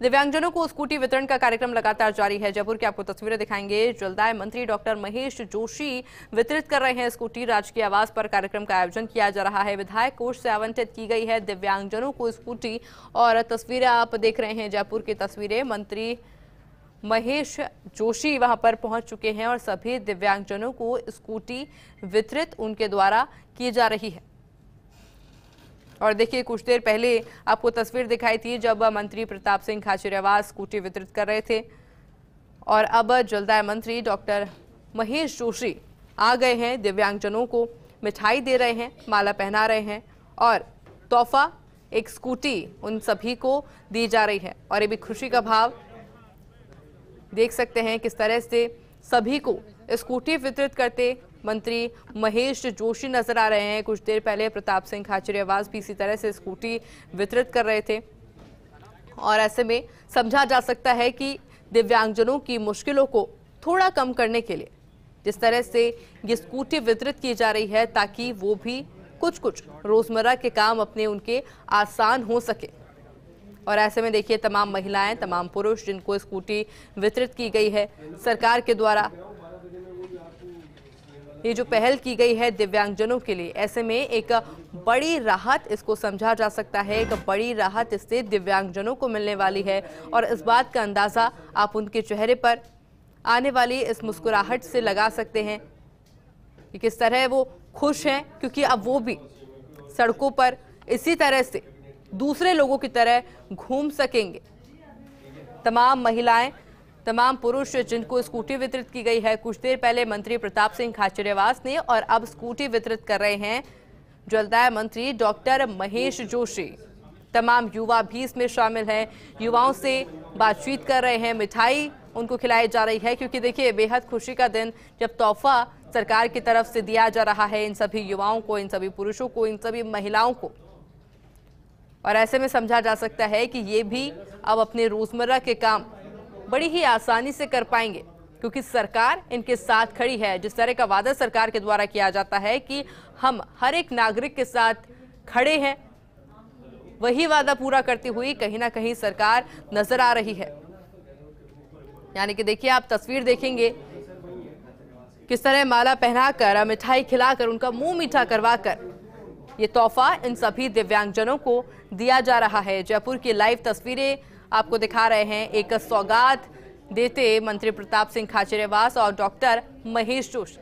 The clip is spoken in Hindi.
दिव्यांगजनों को स्कूटी वितरण का कार्यक्रम लगातार जारी है जयपुर की आपको तस्वीरें दिखाएंगे जलदाय मंत्री डॉक्टर महेश जोशी वितरित कर रहे हैं स्कूटी राजकीय आवास पर कार्यक्रम का आयोजन किया जा रहा है विधायक कोष से आवंटित की गई है दिव्यांगजनों को स्कूटी और तस्वीरें आप देख रहे हैं जयपुर की तस्वीरें मंत्री महेश जोशी वहां पर पहुंच चुके हैं और सभी दिव्यांगजनों को स्कूटी वितरित उनके द्वारा की जा रही है और देखिए कुछ देर पहले आपको तस्वीर दिखाई थी जब मंत्री प्रताप सिंह खाचरियावास स्कूटी वितरित कर रहे थे और अब जलदाय मंत्री डॉक्टर महेश जोशी आ गए हैं दिव्यांगजनों को मिठाई दे रहे हैं माला पहना रहे हैं और तोहफा एक स्कूटी उन सभी को दी जा रही है और ये भी खुशी का भाव देख सकते हैं किस तरह से सभी को स्कूटी वितरित करते मंत्री महेश जोशी नजर आ रहे हैं कुछ देर पहले प्रताप सिंह खाचरियावास भी इसी तरह से स्कूटी वितरित कर रहे थे और ऐसे में समझा जा सकता है कि दिव्यांगजनों की मुश्किलों को थोड़ा कम करने के लिए जिस तरह से ये स्कूटी वितरित की जा रही है ताकि वो भी कुछ कुछ रोजमर्रा के काम अपने उनके आसान हो सके और ऐसे में देखिए तमाम महिलाएं तमाम पुरुष जिनको स्कूटी वितरित की गई है सरकार के द्वारा ये जो पहल की गई है दिव्यांगजनों के लिए ऐसे में एक बड़ी राहत इसको समझा जा सकता है एक बड़ी राहत इससे दिव्यांगजनों को मिलने वाली है और इस बात का अंदाज़ा आप उनके चेहरे पर आने वाली इस मुस्कुराहट से लगा सकते हैं कि किस तरह वो खुश हैं क्योंकि अब वो भी सड़कों पर इसी तरह से दूसरे लोगों की तरह घूम सकेंगे तमाम महिलाएं तमाम पुरुष जिनको स्कूटी वितरित की गई है कुछ देर पहले मंत्री प्रताप सिंह खाचरेवास ने और अब स्कूटी वितरित कर रहे हैं जलदाय मंत्री डॉक्टर महेश जोशी तमाम युवा भी इसमें शामिल हैं युवाओं से बातचीत कर रहे हैं मिठाई उनको खिलाई जा रही है क्योंकि देखिए बेहद खुशी का दिन जब तोहफा सरकार की तरफ से दिया जा रहा है इन सभी युवाओं को इन सभी पुरुषों को इन सभी महिलाओं को और ऐसे में समझा जा सकता है कि ये भी अब अपने रोजमर्रा के काम बड़ी ही आसानी से कर पाएंगे क्योंकि सरकार इनके साथ खड़ी है जिस तरह का वादा सरकार के द्वारा किया जाता है कि हम हर एक नागरिक के साथ खड़े हैं वही वादा पूरा करती हुई कहीं ना कहीं सरकार नजर आ रही है यानी कि देखिए आप तस्वीर देखेंगे किस तरह माला पहनाकर मिठाई खिलाकर उनका मुंह मीठा करवाकर ये तोहफा इन सभी दिव्यांगजनों को दिया जा रहा है जयपुर की लाइव तस्वीरें आपको दिखा रहे हैं एक सौगात देते मंत्री प्रताप सिंह खाचरेवास और डॉक्टर महेश जोशी